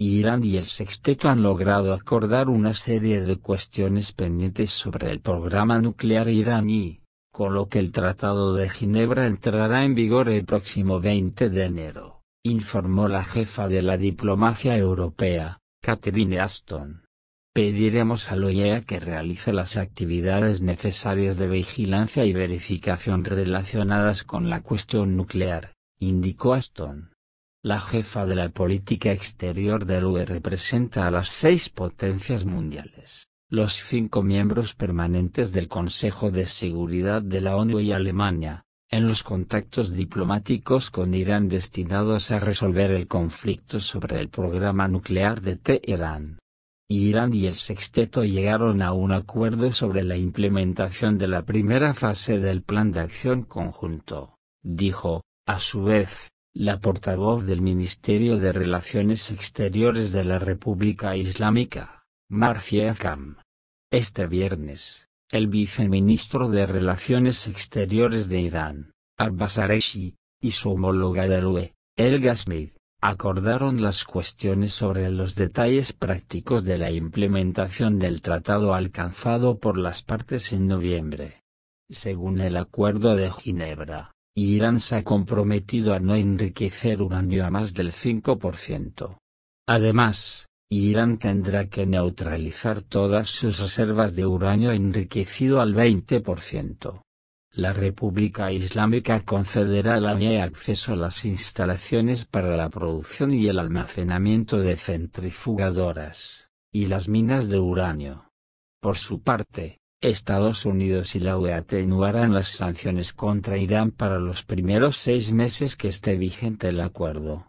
Irán y el sexteto han logrado acordar una serie de cuestiones pendientes sobre el programa nuclear iraní, con lo que el Tratado de Ginebra entrará en vigor el próximo 20 de enero, informó la jefa de la diplomacia europea, Catherine Aston. Pediremos a la que realice las actividades necesarias de vigilancia y verificación relacionadas con la cuestión nuclear, indicó Aston. La jefa de la política exterior del UE representa a las seis potencias mundiales, los cinco miembros permanentes del Consejo de Seguridad de la ONU y Alemania, en los contactos diplomáticos con Irán destinados a resolver el conflicto sobre el programa nuclear de Teherán. Irán y el sexteto llegaron a un acuerdo sobre la implementación de la primera fase del Plan de Acción Conjunto, dijo, a su vez, la portavoz del Ministerio de Relaciones Exteriores de la República Islámica, Marcia Akam. Este viernes, el viceministro de Relaciones Exteriores de Irán, Abbas Areshi, y su homóloga UE, El Gasmid, acordaron las cuestiones sobre los detalles prácticos de la implementación del tratado alcanzado por las partes en noviembre. Según el Acuerdo de Ginebra, Irán se ha comprometido a no enriquecer uranio a más del 5%. Además, Irán tendrá que neutralizar todas sus reservas de uranio enriquecido al 20%. La República Islámica concederá al ANE acceso a las instalaciones para la producción y el almacenamiento de centrifugadoras, y las minas de uranio. Por su parte, Estados Unidos y la UE atenuarán las sanciones contra Irán para los primeros seis meses que esté vigente el acuerdo.